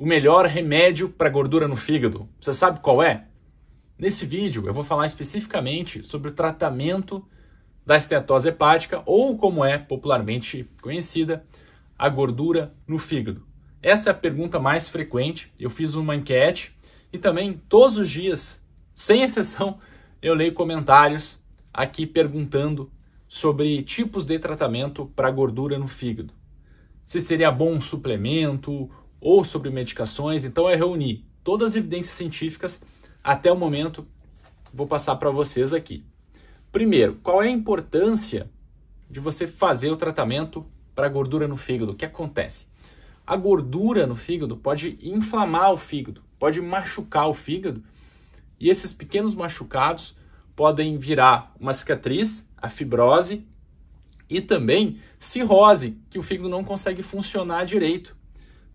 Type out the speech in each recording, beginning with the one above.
o melhor remédio para gordura no fígado. Você sabe qual é? Nesse vídeo eu vou falar especificamente sobre o tratamento da esteatose hepática ou como é popularmente conhecida, a gordura no fígado. Essa é a pergunta mais frequente. Eu fiz uma enquete e também todos os dias, sem exceção, eu leio comentários aqui perguntando sobre tipos de tratamento para gordura no fígado. Se seria bom um suplemento, ou sobre medicações. Então, é reunir todas as evidências científicas até o momento. Vou passar para vocês aqui. Primeiro, qual é a importância de você fazer o tratamento para gordura no fígado? O que acontece? A gordura no fígado pode inflamar o fígado, pode machucar o fígado, e esses pequenos machucados podem virar uma cicatriz, a fibrose e também cirrose, que o fígado não consegue funcionar direito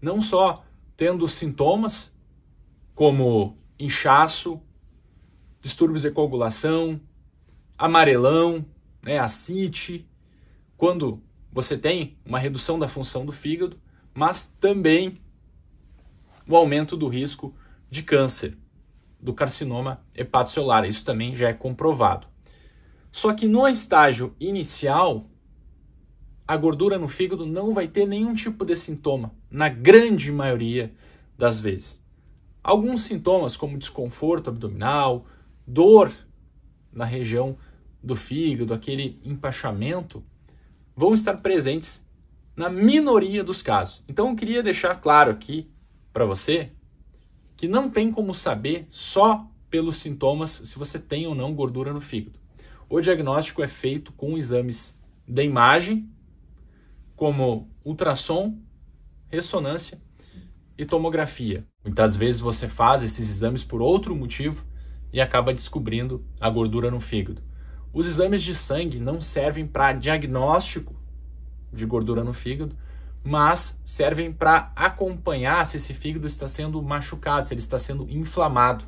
não só tendo sintomas como inchaço, distúrbios de coagulação, amarelão, né, acite, quando você tem uma redução da função do fígado, mas também o aumento do risco de câncer, do carcinoma hepatocelular. Isso também já é comprovado. Só que no estágio inicial, a gordura no fígado não vai ter nenhum tipo de sintoma, na grande maioria das vezes. Alguns sintomas, como desconforto abdominal, dor na região do fígado, aquele empachamento, vão estar presentes na minoria dos casos. Então eu queria deixar claro aqui para você que não tem como saber só pelos sintomas se você tem ou não gordura no fígado. O diagnóstico é feito com exames de imagem como ultrassom, ressonância e tomografia. Muitas vezes você faz esses exames por outro motivo e acaba descobrindo a gordura no fígado. Os exames de sangue não servem para diagnóstico de gordura no fígado, mas servem para acompanhar se esse fígado está sendo machucado, se ele está sendo inflamado,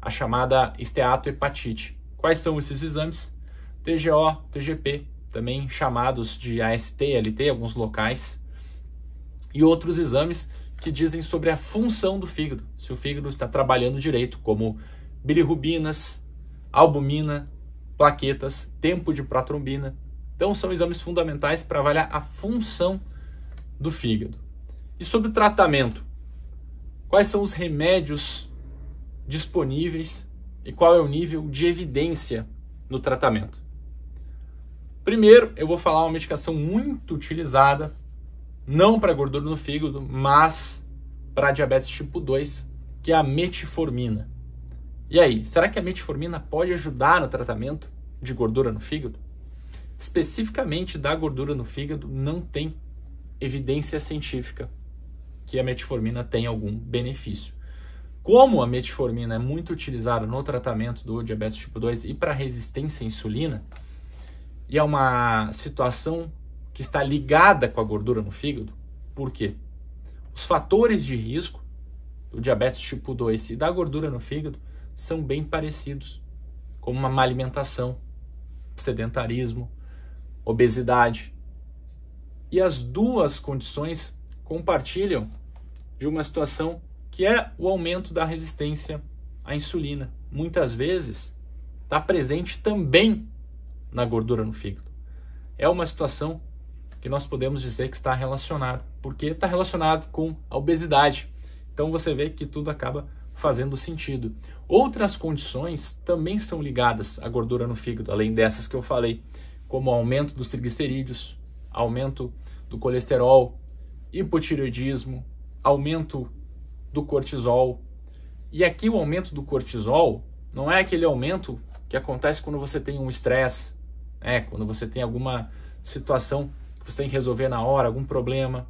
a chamada esteatohepatite. Quais são esses exames? TGO, TGP, também chamados de AST, LT, alguns locais, e outros exames que dizem sobre a função do fígado, se o fígado está trabalhando direito, como bilirrubinas, albumina, plaquetas, tempo de protrombina. Então, são exames fundamentais para avaliar a função do fígado. E sobre o tratamento, quais são os remédios disponíveis e qual é o nível de evidência no tratamento? Primeiro, eu vou falar uma medicação muito utilizada, não para gordura no fígado, mas para diabetes tipo 2, que é a metformina. E aí, será que a metformina pode ajudar no tratamento de gordura no fígado? Especificamente da gordura no fígado, não tem evidência científica que a metformina tenha algum benefício. Como a metformina é muito utilizada no tratamento do diabetes tipo 2 e para resistência à insulina, e é uma situação que está ligada com a gordura no fígado, por quê? Os fatores de risco do diabetes tipo 2 e da gordura no fígado são bem parecidos, como uma má alimentação, sedentarismo, obesidade. E as duas condições compartilham de uma situação que é o aumento da resistência à insulina. Muitas vezes está presente também na gordura no fígado. É uma situação que nós podemos dizer que está relacionada, porque está relacionado com a obesidade. Então você vê que tudo acaba fazendo sentido. Outras condições também são ligadas à gordura no fígado, além dessas que eu falei, como aumento dos triglicerídeos, aumento do colesterol, hipotireoidismo, aumento do cortisol. E aqui o aumento do cortisol não é aquele aumento que acontece quando você tem um estresse, é, quando você tem alguma situação que você tem que resolver na hora, algum problema.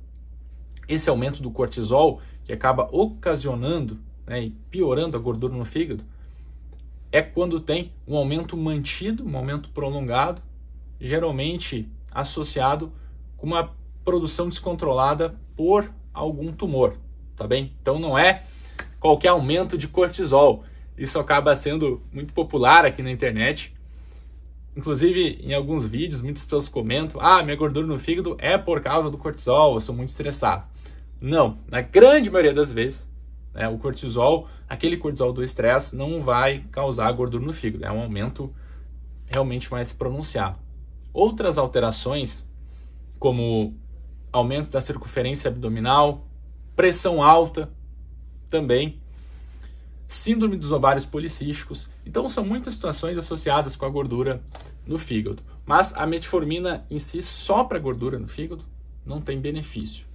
Esse aumento do cortisol, que acaba ocasionando né, e piorando a gordura no fígado, é quando tem um aumento mantido, um aumento prolongado, geralmente associado com uma produção descontrolada por algum tumor, tá bem? Então não é qualquer aumento de cortisol. Isso acaba sendo muito popular aqui na internet Inclusive, em alguns vídeos, muitas pessoas comentam: ah, minha gordura no fígado é por causa do cortisol, eu sou muito estressado. Não, na grande maioria das vezes, né, o cortisol, aquele cortisol do estresse, não vai causar gordura no fígado, é um aumento realmente mais pronunciado. Outras alterações, como aumento da circunferência abdominal, pressão alta, também síndrome dos ovários policísticos. Então, são muitas situações associadas com a gordura no fígado. Mas a metformina em si, só para gordura no fígado, não tem benefício.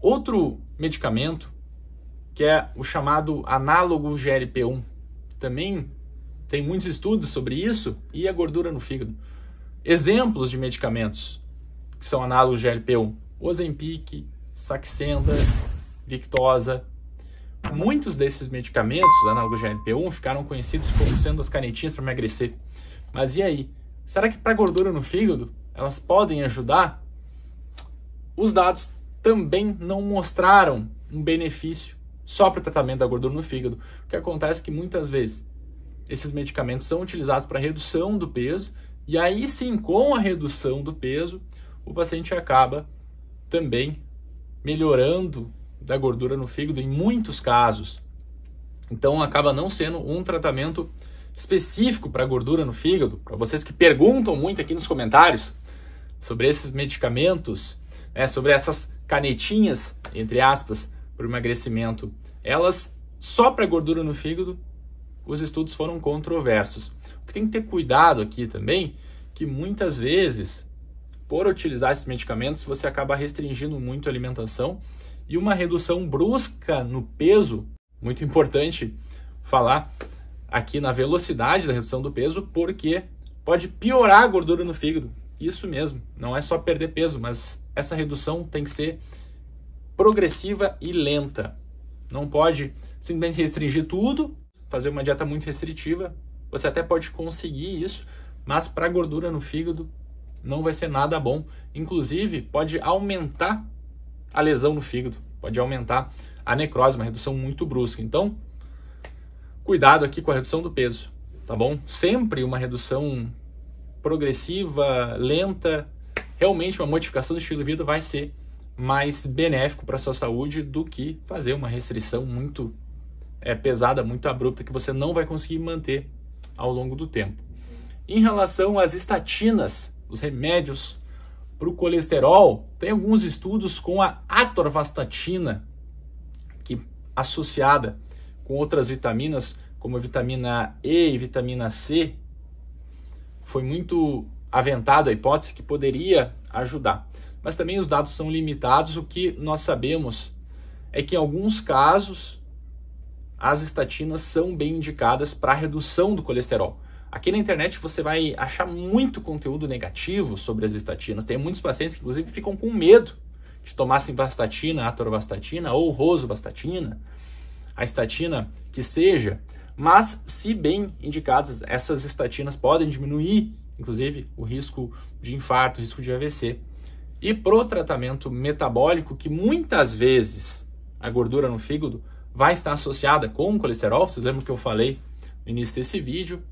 Outro medicamento, que é o chamado análogo GLP-1, também tem muitos estudos sobre isso e a gordura no fígado. Exemplos de medicamentos que são análogos GLP-1: Ozempic, Saxenda, Victosa, Muitos desses medicamentos, análogos de LP1, ficaram conhecidos como sendo as canetinhas para emagrecer. Mas e aí? Será que para gordura no fígado elas podem ajudar? Os dados também não mostraram um benefício só para o tratamento da gordura no fígado. O que acontece é que muitas vezes esses medicamentos são utilizados para redução do peso e aí sim, com a redução do peso, o paciente acaba também melhorando da gordura no fígado em muitos casos. Então acaba não sendo um tratamento específico para gordura no fígado. Para vocês que perguntam muito aqui nos comentários sobre esses medicamentos, né, sobre essas canetinhas, entre aspas, para emagrecimento, elas só para gordura no fígado, os estudos foram controversos. O que tem que ter cuidado aqui também, que muitas vezes, por utilizar esses medicamentos, você acaba restringindo muito a alimentação e uma redução brusca no peso, muito importante falar aqui na velocidade da redução do peso, porque pode piorar a gordura no fígado. Isso mesmo, não é só perder peso, mas essa redução tem que ser progressiva e lenta. Não pode simplesmente restringir tudo, fazer uma dieta muito restritiva. Você até pode conseguir isso, mas para a gordura no fígado não vai ser nada bom. Inclusive, pode aumentar a lesão no fígado, pode aumentar a necrose, uma redução muito brusca. Então, cuidado aqui com a redução do peso, tá bom? Sempre uma redução progressiva, lenta, realmente uma modificação do estilo de vida vai ser mais benéfico para a sua saúde do que fazer uma restrição muito é, pesada, muito abrupta, que você não vai conseguir manter ao longo do tempo. Em relação às estatinas, os remédios para o colesterol, tem alguns estudos com a atorvastatina, que associada com outras vitaminas, como a vitamina E e vitamina C, foi muito aventada a hipótese que poderia ajudar. Mas também os dados são limitados, o que nós sabemos é que em alguns casos as estatinas são bem indicadas para redução do colesterol. Aqui na internet você vai achar muito conteúdo negativo sobre as estatinas. Tem muitos pacientes que, inclusive, ficam com medo de tomar simvastatina, atorvastatina ou rosuvastatina, a estatina que seja. Mas, se bem indicadas, essas estatinas podem diminuir, inclusive, o risco de infarto, o risco de AVC. E para o tratamento metabólico, que muitas vezes a gordura no fígado vai estar associada com o colesterol, vocês lembram que eu falei no início desse vídeo,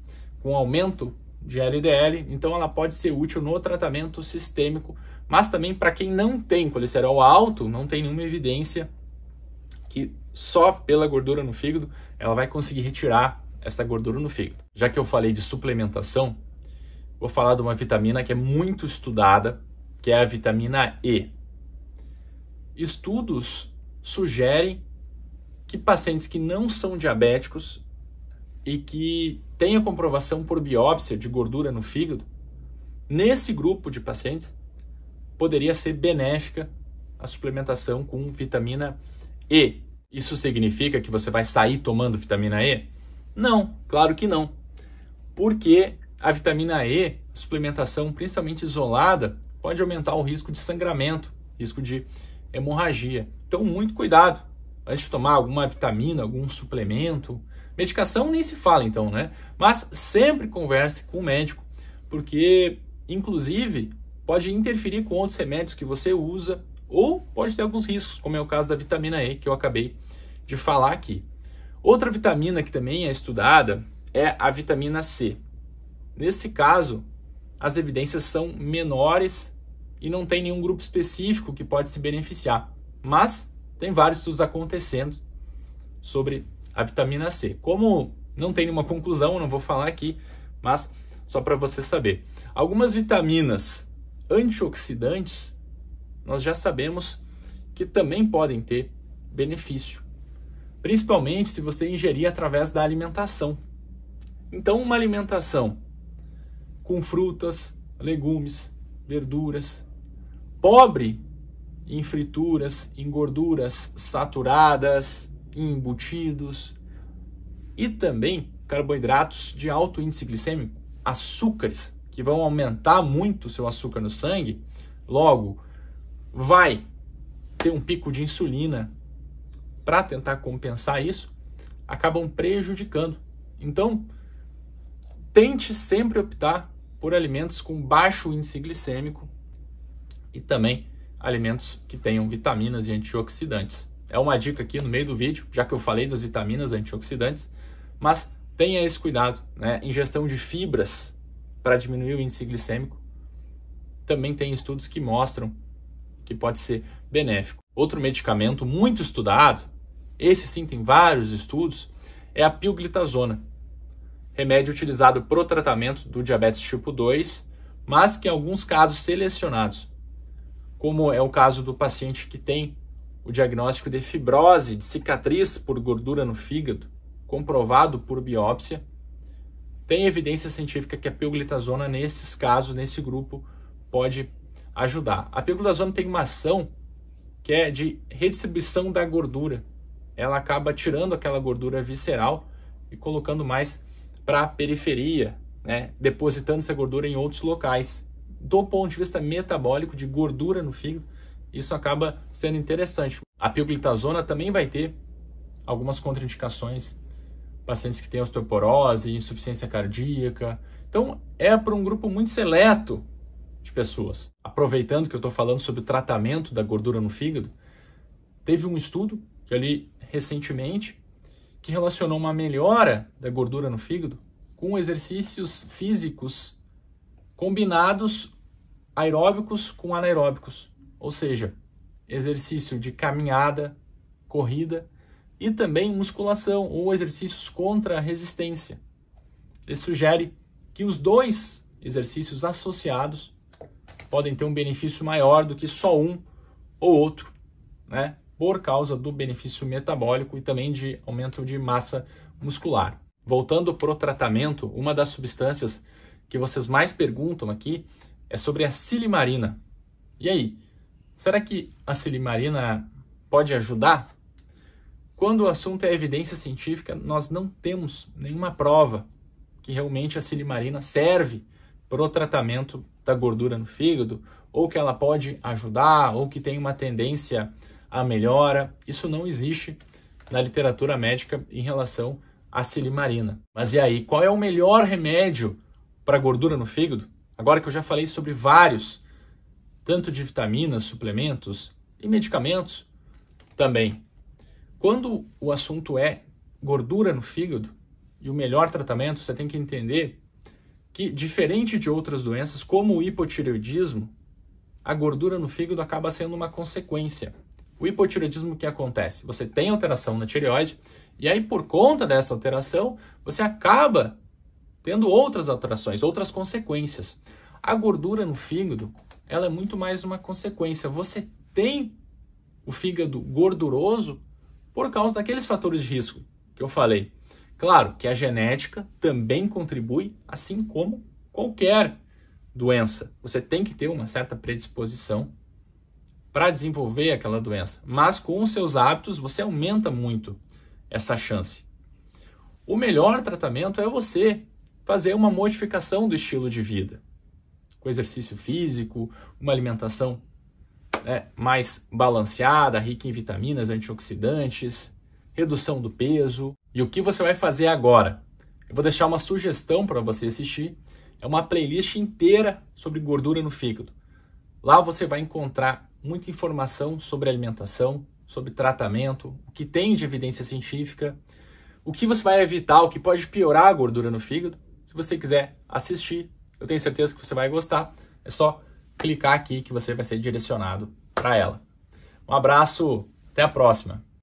com aumento de LDL, então ela pode ser útil no tratamento sistêmico, mas também para quem não tem colesterol alto, não tem nenhuma evidência que só pela gordura no fígado ela vai conseguir retirar essa gordura no fígado. Já que eu falei de suplementação, vou falar de uma vitamina que é muito estudada, que é a vitamina E. Estudos sugerem que pacientes que não são diabéticos e que tenha comprovação por biópsia de gordura no fígado, nesse grupo de pacientes poderia ser benéfica a suplementação com vitamina E. Isso significa que você vai sair tomando vitamina E? Não, claro que não. Porque a vitamina E, a suplementação principalmente isolada, pode aumentar o risco de sangramento, risco de hemorragia. Então, muito cuidado. Antes de tomar alguma vitamina, algum suplemento, Medicação nem se fala, então, né? Mas sempre converse com o médico, porque, inclusive, pode interferir com outros remédios que você usa ou pode ter alguns riscos, como é o caso da vitamina E, que eu acabei de falar aqui. Outra vitamina que também é estudada é a vitamina C. Nesse caso, as evidências são menores e não tem nenhum grupo específico que pode se beneficiar, mas tem vários estudos acontecendo sobre a vitamina C. Como não tem nenhuma conclusão, não vou falar aqui, mas só para você saber. Algumas vitaminas antioxidantes nós já sabemos que também podem ter benefício, principalmente se você ingerir através da alimentação. Então, uma alimentação com frutas, legumes, verduras, pobre em frituras, em gorduras saturadas, embutidos e também carboidratos de alto índice glicêmico, açúcares, que vão aumentar muito o seu açúcar no sangue. Logo, vai ter um pico de insulina para tentar compensar isso, acabam prejudicando. Então, tente sempre optar por alimentos com baixo índice glicêmico e também alimentos que tenham vitaminas e antioxidantes. É uma dica aqui no meio do vídeo, já que eu falei das vitaminas antioxidantes, mas tenha esse cuidado, né? Ingestão de fibras para diminuir o índice glicêmico. Também tem estudos que mostram que pode ser benéfico. Outro medicamento muito estudado, esse sim tem vários estudos, é a pioglitazona. Remédio utilizado para o tratamento do diabetes tipo 2, mas que em alguns casos selecionados, como é o caso do paciente que tem o diagnóstico de fibrose de cicatriz por gordura no fígado, comprovado por biópsia, tem evidência científica que a pioglitazona, nesses casos, nesse grupo, pode ajudar. A pioglitazona tem uma ação que é de redistribuição da gordura. Ela acaba tirando aquela gordura visceral e colocando mais para a periferia, né? depositando essa gordura em outros locais. Do ponto de vista metabólico, de gordura no fígado, isso acaba sendo interessante. A pioglitazona também vai ter algumas contraindicações, pacientes que têm osteoporose, insuficiência cardíaca. Então, é para um grupo muito seleto de pessoas. Aproveitando que eu estou falando sobre o tratamento da gordura no fígado, teve um estudo que eu li recentemente que relacionou uma melhora da gordura no fígado com exercícios físicos combinados aeróbicos com anaeróbicos ou seja, exercício de caminhada, corrida e também musculação ou exercícios contra a resistência. Ele sugere que os dois exercícios associados podem ter um benefício maior do que só um ou outro, né? Por causa do benefício metabólico e também de aumento de massa muscular. Voltando para o tratamento, uma das substâncias que vocês mais perguntam aqui é sobre a silimarina. E aí, Será que a silimarina pode ajudar? Quando o assunto é evidência científica, nós não temos nenhuma prova que realmente a silimarina serve para o tratamento da gordura no fígado, ou que ela pode ajudar, ou que tem uma tendência à melhora. Isso não existe na literatura médica em relação à silimarina. Mas e aí, qual é o melhor remédio para gordura no fígado? Agora que eu já falei sobre vários, tanto de vitaminas, suplementos e medicamentos também. Quando o assunto é gordura no fígado, e o melhor tratamento, você tem que entender que, diferente de outras doenças, como o hipotireoidismo, a gordura no fígado acaba sendo uma consequência. O hipotireoidismo que acontece? Você tem alteração na tireoide, e aí, por conta dessa alteração, você acaba tendo outras alterações, outras consequências. A gordura no fígado, ela é muito mais uma consequência. Você tem o fígado gorduroso por causa daqueles fatores de risco que eu falei. Claro que a genética também contribui, assim como qualquer doença. Você tem que ter uma certa predisposição para desenvolver aquela doença, mas com os seus hábitos você aumenta muito essa chance. O melhor tratamento é você fazer uma modificação do estilo de vida com exercício físico, uma alimentação né, mais balanceada, rica em vitaminas, antioxidantes, redução do peso. E o que você vai fazer agora? Eu vou deixar uma sugestão para você assistir. É uma playlist inteira sobre gordura no fígado. Lá você vai encontrar muita informação sobre alimentação, sobre tratamento, o que tem de evidência científica, o que você vai evitar, o que pode piorar a gordura no fígado. Se você quiser assistir, eu tenho certeza que você vai gostar. É só clicar aqui que você vai ser direcionado para ela. Um abraço, até a próxima!